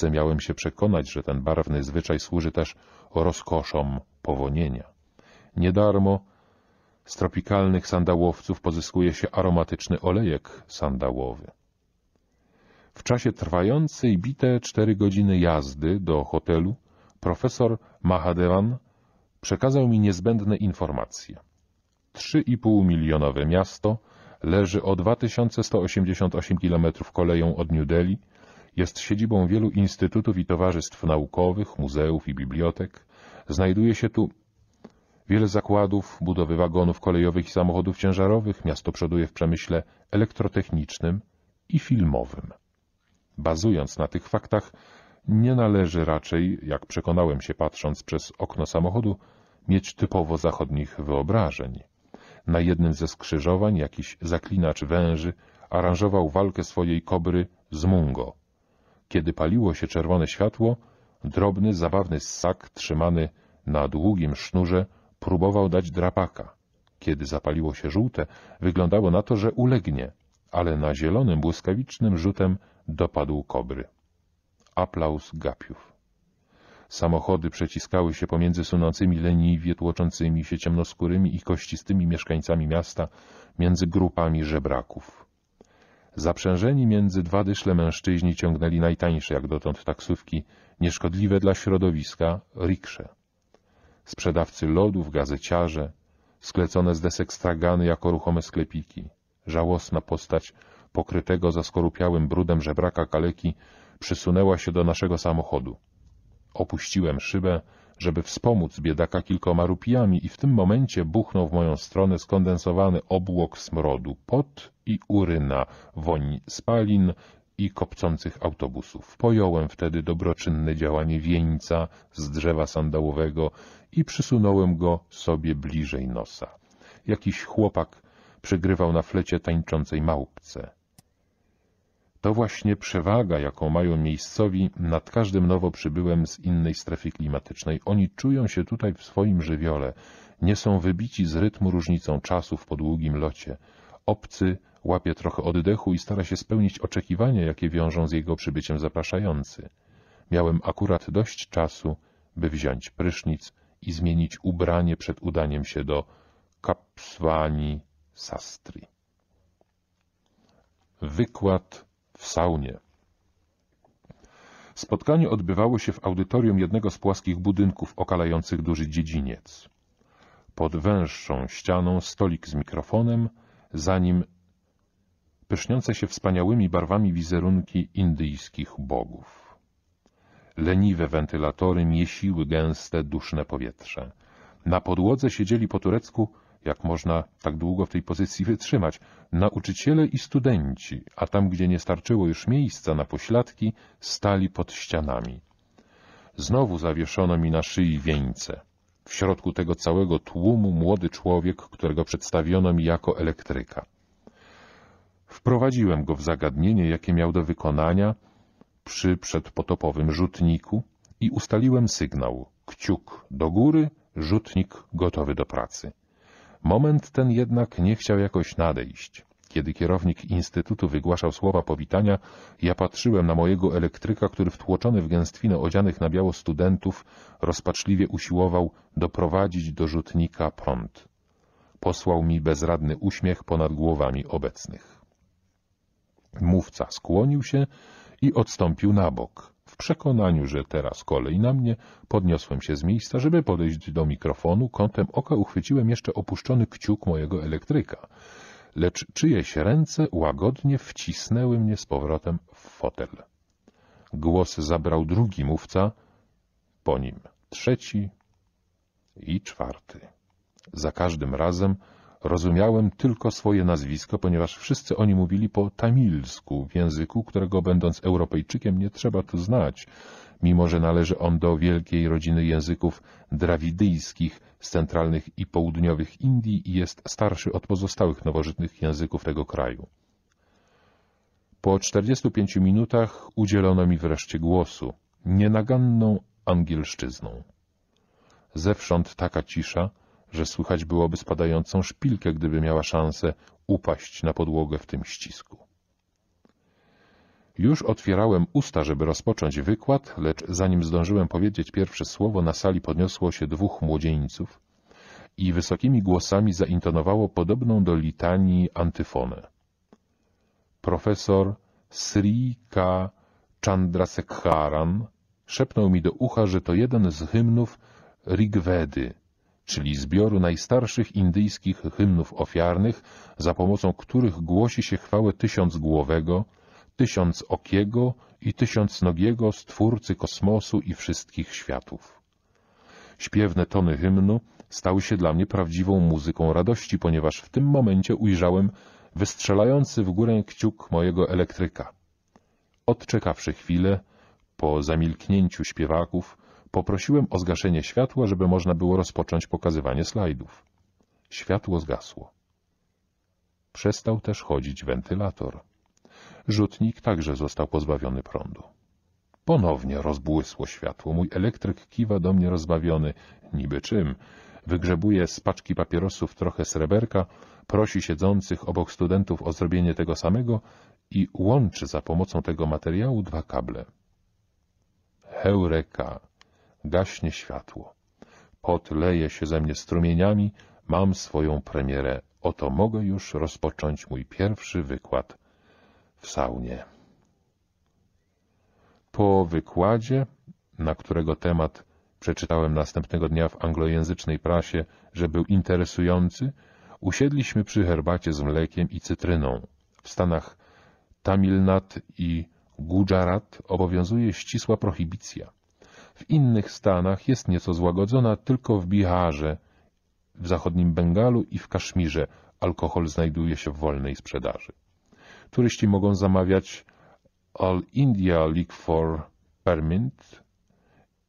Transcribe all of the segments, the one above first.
wędce miałem się przekonać, że ten barwny zwyczaj służy też rozkoszom powonienia. Niedarmo z tropikalnych sandałowców pozyskuje się aromatyczny olejek sandałowy. W czasie trwającej bite cztery godziny jazdy do hotelu profesor Mahadevan przekazał mi niezbędne informacje. 3,5 milionowe miasto leży o 2188 km koleją od New Delhi, jest siedzibą wielu instytutów i towarzystw naukowych, muzeów i bibliotek. Znajduje się tu wiele zakładów budowy wagonów kolejowych i samochodów ciężarowych. Miasto przoduje w przemyśle elektrotechnicznym i filmowym. Bazując na tych faktach, nie należy raczej, jak przekonałem się patrząc przez okno samochodu, mieć typowo zachodnich wyobrażeń. Na jednym ze skrzyżowań jakiś zaklinacz węży aranżował walkę swojej kobry z mungo. Kiedy paliło się czerwone światło, drobny, zabawny ssak trzymany na długim sznurze próbował dać drapaka. Kiedy zapaliło się żółte, wyglądało na to, że ulegnie, ale na zielonym, błyskawicznym rzutem dopadł kobry. Aplauz gapiów. Samochody przeciskały się pomiędzy sunącymi leniwie tłoczącymi się ciemnoskórymi i kościstymi mieszkańcami miasta, między grupami żebraków. Zaprzężeni między dwa dyszle mężczyźni ciągnęli najtańsze jak dotąd taksówki, nieszkodliwe dla środowiska, riksze. Sprzedawcy lodów, gazeciarze, sklecone z desek stragany jako ruchome sklepiki. Żałosna postać pokrytego za skorupiałym brudem żebraka kaleki przysunęła się do naszego samochodu. Opuściłem szybę, żeby wspomóc biedaka kilkoma rupiami i w tym momencie buchnął w moją stronę skondensowany obłok smrodu, pot i uryna, woń spalin i kopcących autobusów. Pojąłem wtedy dobroczynne działanie wieńca z drzewa sandałowego i przysunąłem go sobie bliżej nosa. Jakiś chłopak przegrywał na flecie tańczącej małpce. To właśnie przewaga, jaką mają miejscowi nad każdym nowo przybyłem z innej strefy klimatycznej. Oni czują się tutaj w swoim żywiole, nie są wybici z rytmu różnicą czasów po długim locie. Obcy łapie trochę oddechu i stara się spełnić oczekiwania, jakie wiążą z jego przybyciem zapraszający. Miałem akurat dość czasu, by wziąć prysznic i zmienić ubranie przed udaniem się do Kapswani Sastry. Wykład w saunie. Spotkanie odbywało się w audytorium jednego z płaskich budynków okalających duży dziedziniec. Pod węższą ścianą stolik z mikrofonem, za nim pyszniące się wspaniałymi barwami wizerunki indyjskich bogów. Leniwe wentylatory miesiły gęste, duszne powietrze. Na podłodze siedzieli po turecku jak można tak długo w tej pozycji wytrzymać, nauczyciele i studenci, a tam, gdzie nie starczyło już miejsca na pośladki, stali pod ścianami. Znowu zawieszono mi na szyi wieńce. W środku tego całego tłumu młody człowiek, którego przedstawiono mi jako elektryka. Wprowadziłem go w zagadnienie, jakie miał do wykonania przy przedpotopowym rzutniku i ustaliłem sygnał. Kciuk do góry, rzutnik gotowy do pracy. Moment ten jednak nie chciał jakoś nadejść. Kiedy kierownik instytutu wygłaszał słowa powitania, ja patrzyłem na mojego elektryka, który wtłoczony w gęstwinę odzianych na biało studentów rozpaczliwie usiłował doprowadzić do rzutnika prąd. Posłał mi bezradny uśmiech ponad głowami obecnych. Mówca skłonił się i odstąpił na bok. W przekonaniu, że teraz kolej na mnie, podniosłem się z miejsca, żeby podejść do mikrofonu, kątem oka uchwyciłem jeszcze opuszczony kciuk mojego elektryka. Lecz czyjeś ręce łagodnie wcisnęły mnie z powrotem w fotel. Głos zabrał drugi mówca, po nim trzeci i czwarty. Za każdym razem Rozumiałem tylko swoje nazwisko, ponieważ wszyscy oni mówili po tamilsku, w języku, którego będąc Europejczykiem nie trzeba tu znać, mimo że należy on do wielkiej rodziny języków drawidyjskich z centralnych i południowych Indii i jest starszy od pozostałych nowożytnych języków tego kraju. Po 45 minutach udzielono mi wreszcie głosu, nienaganną angielszczyzną. Zewsząd taka cisza, że słychać byłoby spadającą szpilkę, gdyby miała szansę upaść na podłogę w tym ścisku. Już otwierałem usta, żeby rozpocząć wykład, lecz zanim zdążyłem powiedzieć pierwsze słowo, na sali podniosło się dwóch młodzieńców i wysokimi głosami zaintonowało podobną do litanii antyfonę. Profesor Sri K. Chandrasekharan szepnął mi do ucha, że to jeden z hymnów Rigvedy, czyli zbioru najstarszych indyjskich hymnów ofiarnych, za pomocą których głosi się chwałę tysiącgłowego, tysiącokiego i tysiącnogiego Stwórcy kosmosu i wszystkich światów. Śpiewne tony hymnu stały się dla mnie prawdziwą muzyką radości, ponieważ w tym momencie ujrzałem wystrzelający w górę kciuk mojego elektryka. Odczekawszy chwilę, po zamilknięciu śpiewaków, Poprosiłem o zgaszenie światła, żeby można było rozpocząć pokazywanie slajdów. Światło zgasło. Przestał też chodzić wentylator. Rzutnik także został pozbawiony prądu. Ponownie rozbłysło światło. Mój elektryk kiwa do mnie rozbawiony. Niby czym? Wygrzebuje z paczki papierosów trochę sreberka, prosi siedzących obok studentów o zrobienie tego samego i łączy za pomocą tego materiału dwa kable. Heureka! gaśnie światło. Pot leje się ze mnie strumieniami, mam swoją premierę. Oto mogę już rozpocząć mój pierwszy wykład w saunie. Po wykładzie, na którego temat przeczytałem następnego dnia w anglojęzycznej prasie, że był interesujący, usiedliśmy przy herbacie z mlekiem i cytryną. W Stanach Tamilnad i Gujarat obowiązuje ścisła prohibicja. W innych stanach jest nieco złagodzona tylko w Biharze, w zachodnim Bengalu i w Kaszmirze alkohol znajduje się w wolnej sprzedaży. Turyści mogą zamawiać All India Liquor Permit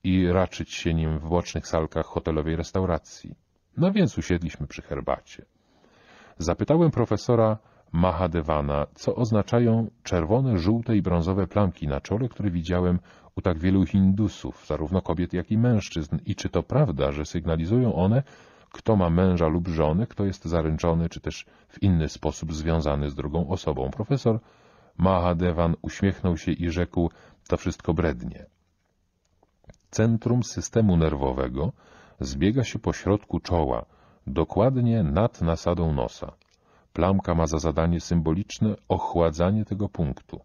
i raczyć się nim w bocznych salkach hotelowej restauracji. No więc usiedliśmy przy herbacie. Zapytałem profesora Mahadewana, co oznaczają czerwone, żółte i brązowe plamki na czole, które widziałem u tak wielu Hindusów, zarówno kobiet, jak i mężczyzn, i czy to prawda, że sygnalizują one, kto ma męża lub żonę, kto jest zaręczony, czy też w inny sposób związany z drugą osobą. Profesor Mahadevan uśmiechnął się i rzekł, to wszystko brednie. Centrum systemu nerwowego zbiega się po środku czoła, dokładnie nad nasadą nosa. Plamka ma za zadanie symboliczne ochładzanie tego punktu.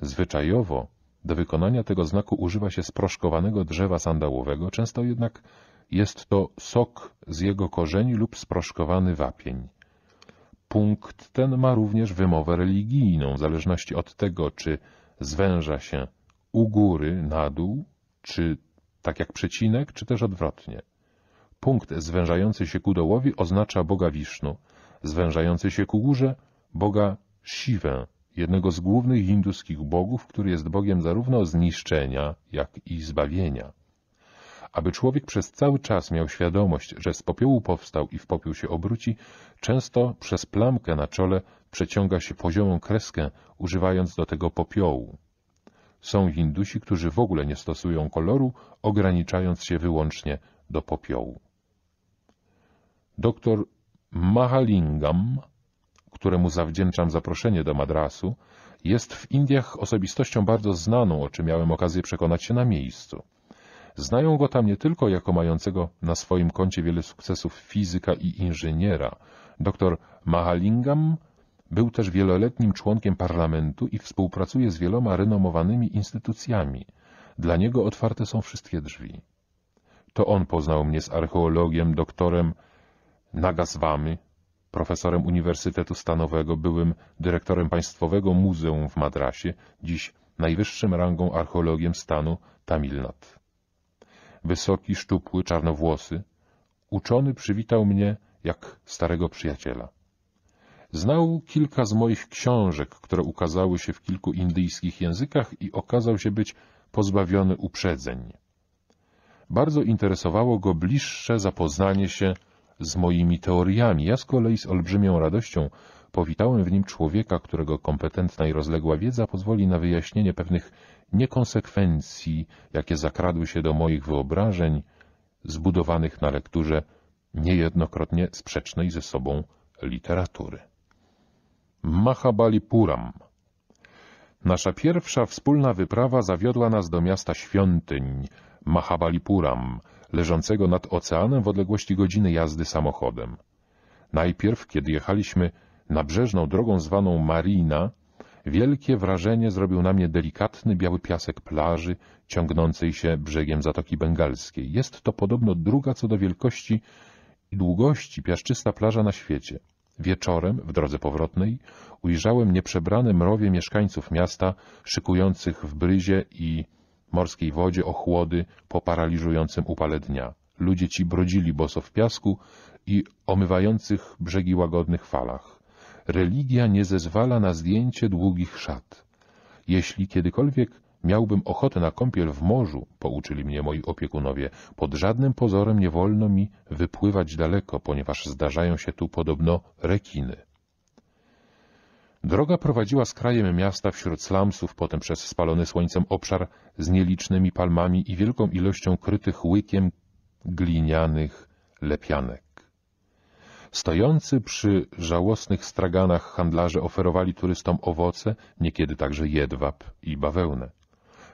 Zwyczajowo do wykonania tego znaku używa się sproszkowanego drzewa sandałowego, często jednak jest to sok z jego korzeni lub sproszkowany wapień. Punkt ten ma również wymowę religijną, w zależności od tego, czy zwęża się u góry na dół, czy tak jak przecinek, czy też odwrotnie. Punkt zwężający się ku dołowi oznacza Boga Wisznu, zwężający się ku górze Boga Siwę, jednego z głównych hinduskich bogów, który jest Bogiem zarówno zniszczenia, jak i zbawienia. Aby człowiek przez cały czas miał świadomość, że z popiołu powstał i w popiół się obróci, często przez plamkę na czole przeciąga się poziomą kreskę, używając do tego popiołu. Są Hindusi, którzy w ogóle nie stosują koloru, ograniczając się wyłącznie do popiołu. Doktor Mahalingam któremu zawdzięczam zaproszenie do Madrasu, jest w Indiach osobistością bardzo znaną, o czym miałem okazję przekonać się na miejscu. Znają go tam nie tylko jako mającego na swoim koncie wiele sukcesów fizyka i inżyniera. Dr Mahalingam był też wieloletnim członkiem parlamentu i współpracuje z wieloma renomowanymi instytucjami. Dla niego otwarte są wszystkie drzwi. To on poznał mnie z archeologiem, doktorem Nagaswamy, profesorem Uniwersytetu Stanowego, byłym dyrektorem Państwowego Muzeum w Madrasie, dziś najwyższym rangą archeologiem stanu Tamilnad. Wysoki, szczupły, czarnowłosy, uczony przywitał mnie jak starego przyjaciela. Znał kilka z moich książek, które ukazały się w kilku indyjskich językach i okazał się być pozbawiony uprzedzeń. Bardzo interesowało go bliższe zapoznanie się z moimi teoriami. Ja z kolei z olbrzymią radością powitałem w nim człowieka, którego kompetentna i rozległa wiedza pozwoli na wyjaśnienie pewnych niekonsekwencji, jakie zakradły się do moich wyobrażeń, zbudowanych na lekturze niejednokrotnie sprzecznej ze sobą literatury. Mahabali Nasza pierwsza wspólna wyprawa zawiodła nas do miasta świątyń, Mahabalipuram, leżącego nad oceanem w odległości godziny jazdy samochodem. Najpierw, kiedy jechaliśmy nabrzeżną drogą zwaną Marina, wielkie wrażenie zrobił na mnie delikatny biały piasek plaży ciągnącej się brzegiem Zatoki Bengalskiej. Jest to podobno druga co do wielkości i długości piaszczysta plaża na świecie. Wieczorem, w drodze powrotnej, ujrzałem nieprzebrane mrowie mieszkańców miasta szykujących w bryzie i morskiej wodzie ochłody po paraliżującym upale dnia. Ludzie ci brodzili boso w piasku i omywających brzegi łagodnych falach. Religia nie zezwala na zdjęcie długich szat. Jeśli kiedykolwiek miałbym ochotę na kąpiel w morzu, pouczyli mnie moi opiekunowie, pod żadnym pozorem nie wolno mi wypływać daleko, ponieważ zdarzają się tu podobno rekiny. Droga prowadziła z krajem miasta wśród slamsów, potem przez spalony słońcem obszar z nielicznymi palmami i wielką ilością krytych łykiem glinianych lepianek. Stojący przy żałosnych straganach handlarze oferowali turystom owoce, niekiedy także jedwab i bawełnę.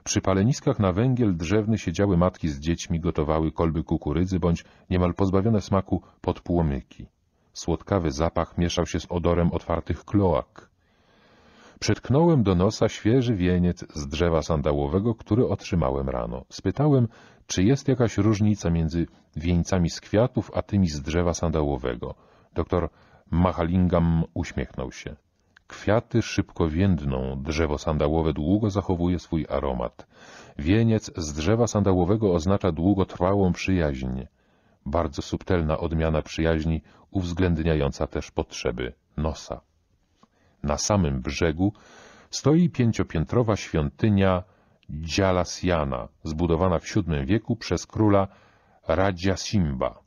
Przy paleniskach na węgiel drzewny siedziały matki z dziećmi, gotowały kolby kukurydzy bądź niemal pozbawione smaku podpłomyki. Słodkawy zapach mieszał się z odorem otwartych kloak. Przytknąłem do nosa świeży wieniec z drzewa sandałowego, który otrzymałem rano. Spytałem, czy jest jakaś różnica między wieńcami z kwiatów, a tymi z drzewa sandałowego. Doktor Mahalingam uśmiechnął się. Kwiaty szybko więdną, drzewo sandałowe długo zachowuje swój aromat. Wieniec z drzewa sandałowego oznacza długotrwałą przyjaźń. Bardzo subtelna odmiana przyjaźni, uwzględniająca też potrzeby nosa. Na samym brzegu stoi pięciopiętrowa świątynia Dzialasjana, zbudowana w VII wieku przez króla Radziasimba.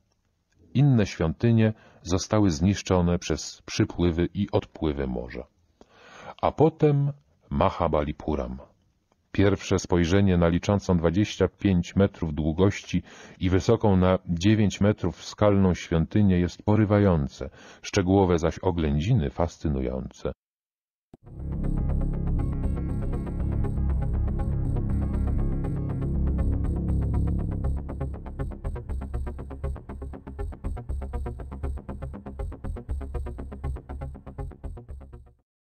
Inne świątynie zostały zniszczone przez przypływy i odpływy morza. A potem Mahabalipuram. Pierwsze spojrzenie na liczącą 25 metrów długości i wysoką na 9 metrów skalną świątynię jest porywające, szczegółowe zaś oględziny fascynujące. you